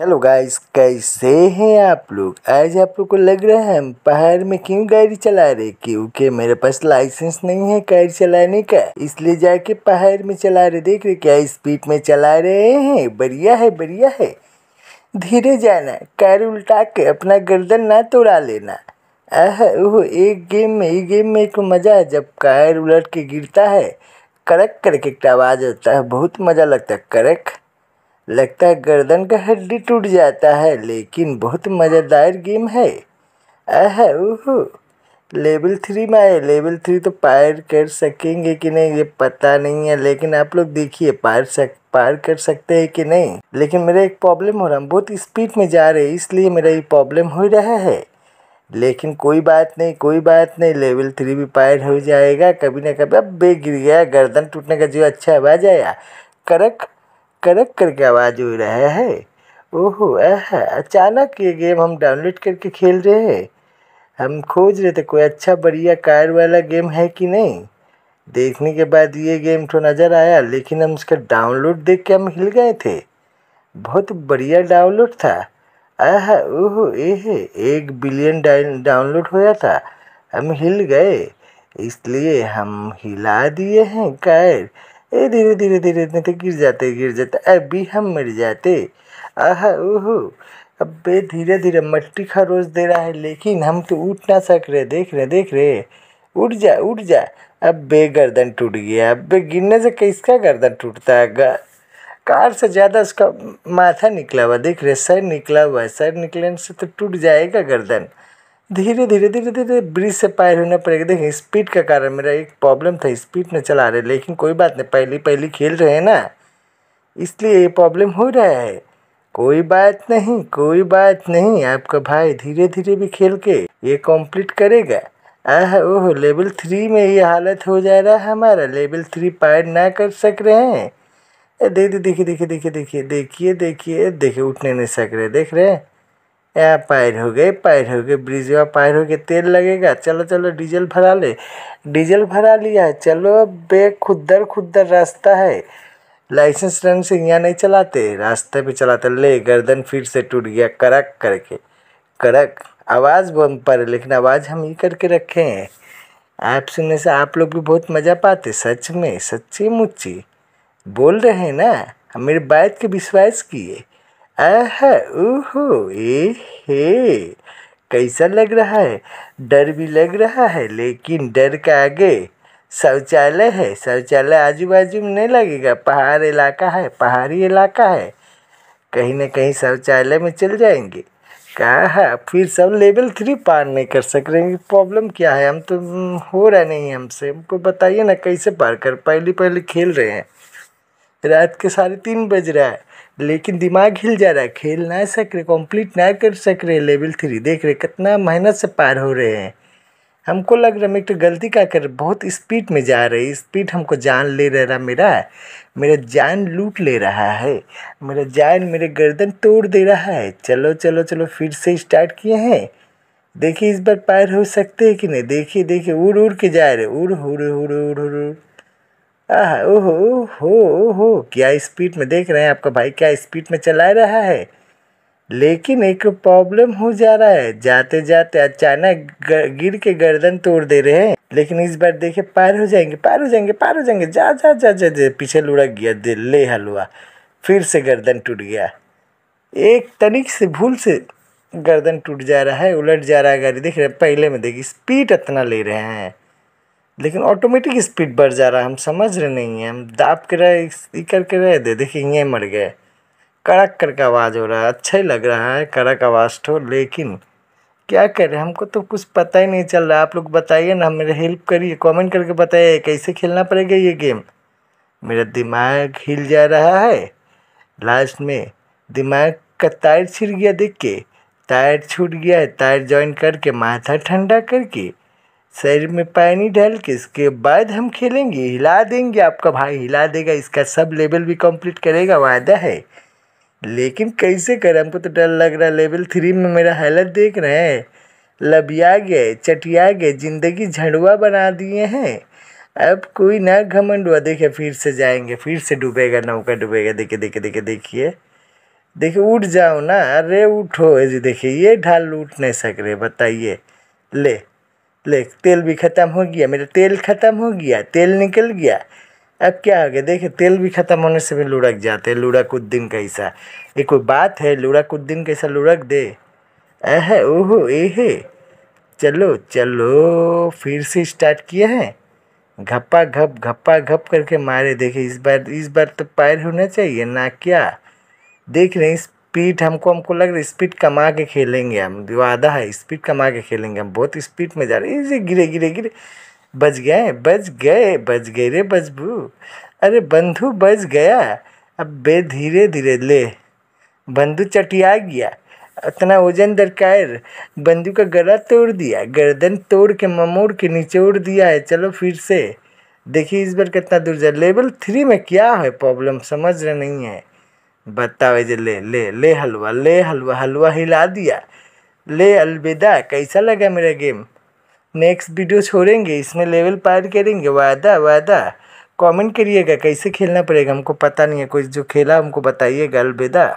hello guys कैसे हैं आप लोग आज आप लोग को लग रहा है हम पहाड़ में क्यों गाड़ी चला रहे क्योंकि मेरे पास लाइसेंस नहीं है गाड़ी चलाने का इसलिए जाके पहाड़ में चला रहे देख रहे क्या स्पीड में चला रहे हैं बढ़िया है बढ़िया है धीरे जाना कार उल्टा के अपना गर्दन ना तोड़ा लेना आह ओह एक गेम में एक गेम में एक मज़ा है जब कार उलट के गिरता है कड़क करके एक आवाज़ आता है बहुत मज़ा लगता है कड़क लगता है गर्दन का हड्डी टूट जाता है लेकिन बहुत मज़ेदार गेम है आह ओहो लेवल थ्री में आए लेवल थ्री तो पार कर सकेंगे कि नहीं ये पता नहीं है लेकिन आप लोग देखिए पार सक पार कर सकते हैं कि नहीं लेकिन मेरा एक प्रॉब्लम हो रहा है बहुत स्पीड में जा रहे इसलिए मेरा ये प्रॉब्लम हो रहा है लेकिन कोई बात नहीं कोई बात नहीं लेवल थ्री भी पार हो जाएगा कभी ना कभी अब बे गिर गया गर्दन टूटने का जो अच्छा आवाज़ आया करक करक करके आवाज़ हो रहा है ओहो आह अचानक ये गेम हम डाउनलोड करके खेल रहे हैं हम खोज रहे थे कोई अच्छा बढ़िया कार वाला गेम है कि नहीं देखने के बाद ये गेम तो नज़र आया लेकिन हम इसका डाउनलोड देख के हम हिल गए थे बहुत बढ़िया डाउनलोड था आह ओह एह एक बिलियन डाउनलोड होया था हम हिल गए इसलिए हम हिला दिए हैं कार ए धीरे धीरे धीरे धीरे गिर जाते गिर जाते अभी हम मर जाते आह ओहो अब धीरे धीरे मट्टी खरोच दे रहा है लेकिन हम तो उठ ना सक रहे देख रहे देख रहे उठ जा उठ जा अब बे गर्दन टूट गया अब गिरने से किसका गर्दन टूटता है कार से ज़्यादा उसका माथा निकला हुआ देख रहे सर निकला हुआ है सर निकलने से तो टूट जाएगा गर्दन धीरे धीरे धीरे धीरे ब्रिज से पैर होने पड़ेगा देखिए स्पीड का कारण मेरा एक प्रॉब्लम था स्पीड में चला रहे लेकिन कोई बात नहीं पहली पहली खेल रहे हैं ना इसलिए ये प्रॉब्लम हो रहा है कोई बात नहीं कोई बात नहीं आपका भाई धीरे धीरे भी खेल के ये कंप्लीट करेगा आह ओह लेवल थ्री में ये हालत हो जा रहा है हमारा लेवल थ्री पैर ना कर सक रहे हैं देखिए देखिए देखिए देखिए देखिए देखिए देखिए देखिए उठने नहीं सक रहे देख रहे हैं यहाँ पैर हो गए पैर हो गए ब्रिजवा पैर हो गए तेल लगेगा चलो चलो डीजल भरा ले डीजल भरा लिया है चलो बे खुदर खुदर रास्ता है लाइसेंस रंग से यहाँ नहीं चलाते रास्ते पे चलाते ले गर्दन फिर से टूट गया कड़क करके करक आवाज़ बम पर लेकिन आवाज़ हम ये करके रखे हैं आप सुनने से आप लोग भी बहुत मज़ा पाते सच में सच्ची मुच्ची बोल रहे हैं ना मेरे बात के विश्वास किए अह उहू ए हे कैसा लग रहा है डर भी लग रहा है लेकिन डर का आगे शौचालय है शौचालय आजू बाजू में नहीं लगेगा पहाड़ इलाका है पहाड़ी इलाका है कहीं ना कहीं शौचालय में चल जाएंगे कहा है फिर सब लेवल थ्री पार नहीं कर सक रहे हैं प्रॉब्लम क्या है हम तो हो रहा नहीं है हमसे हमको बताइए ना कैसे पार कर पहले पहले खेल रहे हैं रात के साढ़े तीन बज रहा है लेकिन दिमाग हिल जा रहा है खेल ना सक रहे कंप्लीट ना कर सक रहे लेवल थ्री देख रहे कितना मेहनत से पार हो रहे हैं हमको लग रहा है मैं तो गलती का कर बहुत स्पीड में जा रही स्पीड हमको जान ले रहा मेरा मेरा जान लूट ले रहा है मेरा जान मेरे गर्दन तोड़ दे रहा है चलो चलो चलो फिर से स्टार्ट किए हैं देखिए इस बार पार हो सकते हैं कि नहीं देखिए देखिए उड़ उड़ के जा रहे उड़ उड़ उड़ उड़ उड़ उड़ आह ओहो हो हो क्या स्पीड में देख रहे हैं आपका भाई क्या स्पीड में चला रहा है लेकिन एक प्रॉब्लम हो जा रहा है जाते जाते अचानक गिर के गर्दन तोड़ दे रहे हैं लेकिन इस बार देखे पार हो जाएंगे पार हो जाएंगे पार हो जाएंगे जा जा जा जा, जा पीछे लुढ़क गया दे ले हलवा फिर से गर्दन टूट गया एक तनिक से भूल से गर्दन टूट जा रहा है उलट जा रहा है गाड़ी देख रहे पहले में देखिए स्पीड इतना ले रहे हैं लेकिन ऑटोमेटिक स्पीड बढ़ जा रहा है हम समझ रहे नहीं हैं हम दाप के रहे ई करके रह दे देखिए ये मर गए कड़क करके आवाज़ हो रहा है अच्छा ही लग रहा है कड़क आवाज़ तो लेकिन क्या करें हमको तो कुछ पता ही नहीं चल रहा आप लोग बताइए ना हमें हेल्प करिए कमेंट करके बताइए कैसे खेलना पड़ेगा ये गेम मेरा दिमाग हिल जा रहा है लास्ट में दिमाग का तार छिड़ गया देख के टायर छूट गया है टायर ज्वाइन करके माथा ठंडा करके शरीर में पानी डाल के इसके बाद हम खेलेंगे हिला देंगे आपका भाई हिला देगा इसका सब लेवल भी कंप्लीट करेगा वादा है लेकिन कैसे करें हमको तो डर लग रहा है लेवल थ्री में मेरा हालत देख रहे हैं लबिया गए चटिया गए जिंदगी झंडुआ बना दिए हैं अब कोई ना हुआ देखे फिर से जाएंगे फिर से डूबेगा नौका डूबेगा देखे देखे देखे देखिए देखिए उठ जाओ ना अरे उठो जी देखिए ये ढाल लूट नहीं सक रहे बताइए ले ले तेल भी ख़त्म हो गया मेरा तेल ख़त्म हो गया तेल निकल गया अब क्या हो गया देखिए तेल भी ख़त्म होने से भी लुढ़क जाते हैं लुढ़क उद्दीन कैसा ये कोई बात है लुढ़क उद्दीन कैसा लुढ़क दे अह ओहो एहे चलो चलो फिर से स्टार्ट किए हैं घप्पा घप घप्पा घप करके मारे देखे इस बार इस बार तो पैर होना चाहिए ना क्या देख रहे हैं इस स्पीड हमको हमको लग रहा है स्पीड कमा के खेलेंगे हम वादा है स्पीड कमा के खेलेंगे हम बहुत स्पीड में जा रहे हैं गिरे गिरे गिरे बच गए बच गए बच गए रे बजबू अरे बंधु बच गया अब बे धीरे धीरे ले बंधु चटिया गया इतना वजन दरकार बंधु का गला तोड़ दिया गर्दन तोड़ के ममोड़ के निचोड़ दिया है चलो फिर से देखिए इस बार कितना दूर जाए लेवल थ्री में क्या है प्रॉब्लम समझ रहे नहीं है बतावे वैसे ले ले ले हलवा ले हलवा हलवा हिला दिया ले अलविदा कैसा लगा मेरा गेम नेक्स्ट वीडियो छोड़ेंगे इसमें लेवल पार करेंगे वादा वादा कमेंट करिएगा कैसे खेलना पड़ेगा हमको पता नहीं है कोई जो खेला हमको बताइएगा अलविदा